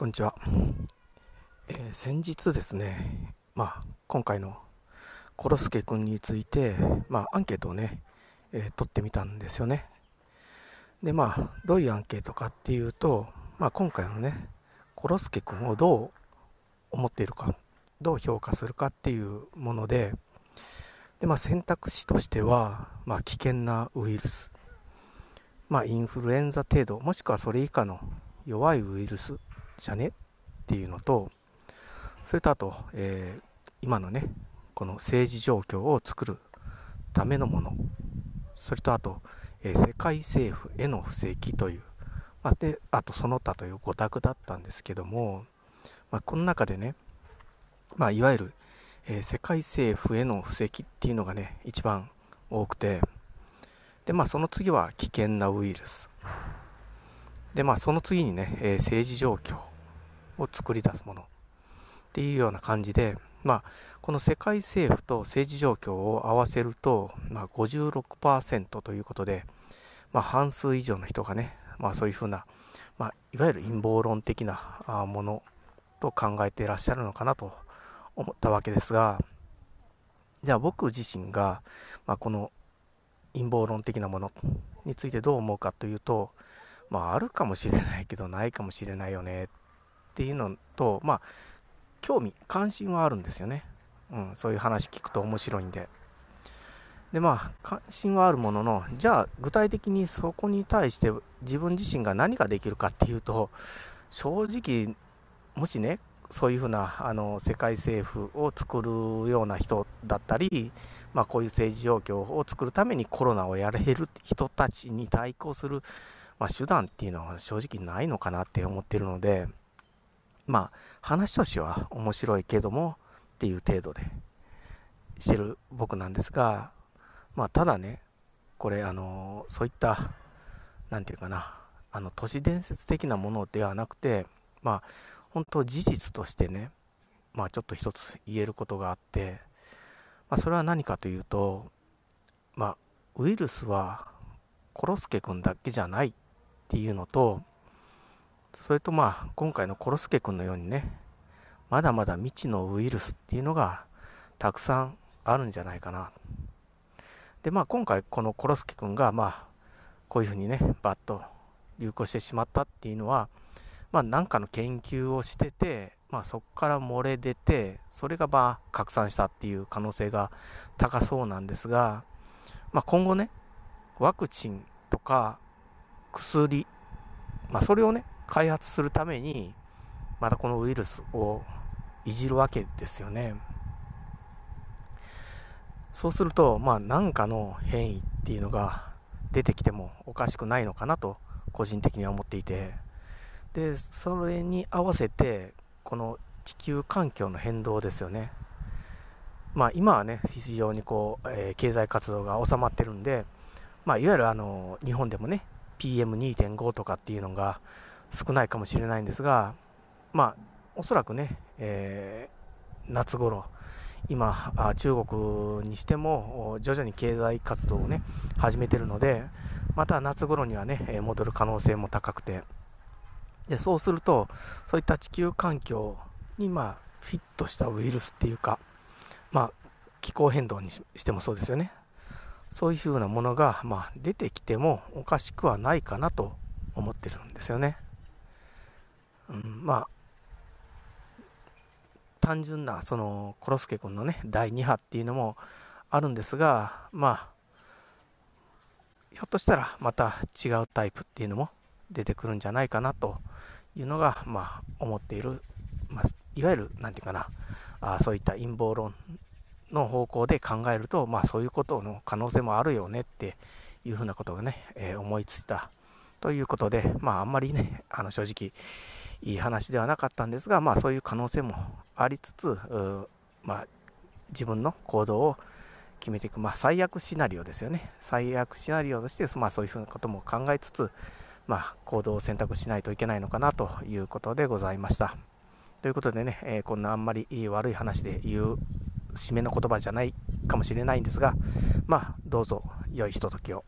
こんにちは、えー、先日ですね、まあ、今回のコロスケ君について、まあ、アンケートをね、えー、取ってみたんですよねでまあどういうアンケートかっていうと、まあ、今回のねコロスケ君をどう思っているかどう評価するかっていうものでで、まあ、選択肢としては、まあ、危険なウイルス、まあ、インフルエンザ程度もしくはそれ以下の弱いウイルスじゃねっていうのとそれとあと、えー、今のねこの政治状況を作るためのものそれとあと、えー、世界政府への布石という、まあ、であとその他という5択だったんですけども、まあ、この中でね、まあ、いわゆる、えー、世界政府への布石っていうのがね一番多くてでまあその次は危険なウイルスでまあその次にね、えー、政治状況を作り出すものっていうような感じで、まあ、この世界政府と政治状況を合わせると、まあ56%ということで、まあ、半数以上の人がね、まあ、そういうふうな、まあ、いわゆる陰謀論的なものと考えていらっしゃるのかなと思ったわけですがじゃあ僕自身が、まあ、この陰謀論的なものについてどう思うかというと、まあ、あるかもしれないけどないかもしれないよねっっていうのと、まあ、興味、関心はあるんですよね。うん、そういう話聞くと面白いんで。で、まあ、関心はあるものの、じゃあ、具体的にそこに対して自分自身が何ができるかっていうと、正直、もしね、そういうふうなあの世界政府を作るような人だったり、まあ、こういう政治状況を作るためにコロナをやれる人たちに対抗する、まあ、手段っていうのは正直ないのかなって思ってるので、まあ話としては面白いけどもっていう程度でしてる僕なんですがまあただねこれあのそういった何て言うかなあの都市伝説的なものではなくてまあ本当事実としてねまあちょっと一つ言えることがあって、まあ、それは何かというとまあウイルスはコロスケ君だけじゃないっていうのとそれとまあ今回のコロスケ君のようにねまだまだ未知のウイルスっていうのがたくさんあるんじゃないかなでまあ今回このコロスケ君がまあこういうふうにねバッと流行してしまったっていうのはまあ何かの研究をしててまあそこから漏れ出てそれがまあ拡散したっていう可能性が高そうなんですがまあ今後ねワクチンとか薬まあそれをね開発するためにまたこのウイルスをいじるわけですよね。そうすると、まあ、何かの変異っていうのが出てきてもおかしくないのかなと個人的には思っていてでそれに合わせてこの地球環境の変動ですよね。まあ、今はね非常にこう、えー、経済活動が収まってるんで、まあ、いわゆるあの日本でもね PM2.5 とかっていうのが少ないかもしれないんですが、まあ、おそらくね、えー、夏頃今中国にしても徐々に経済活動をね始めてるのでまた夏頃にはね戻る可能性も高くてでそうするとそういった地球環境にまあフィットしたウイルスっていうかまあ気候変動にしてもそうですよねそういうふうなものが、まあ、出てきてもおかしくはないかなと思ってるんですよね。うん、まあ単純なそのコロスケ君のね第2波っていうのもあるんですがまあひょっとしたらまた違うタイプっていうのも出てくるんじゃないかなというのがまあ思っている、まあ、いわゆる何て言うかなあそういった陰謀論の方向で考えるとまあそういうことの可能性もあるよねっていうふうなことがね、えー、思いついたということでまああんまりねあの正直いい話ではなかったんですが、まあ、そういう可能性もありつつ、まあ、自分の行動を決めていく、まあ、最悪シナリオですよね最悪シナリオとして、まあ、そういうふうなことも考えつつ、まあ、行動を選択しないといけないのかなということでございましたということでね、えー、こんなあんまり悪い話で言う締めの言葉じゃないかもしれないんですがまあどうぞ良いひとときを。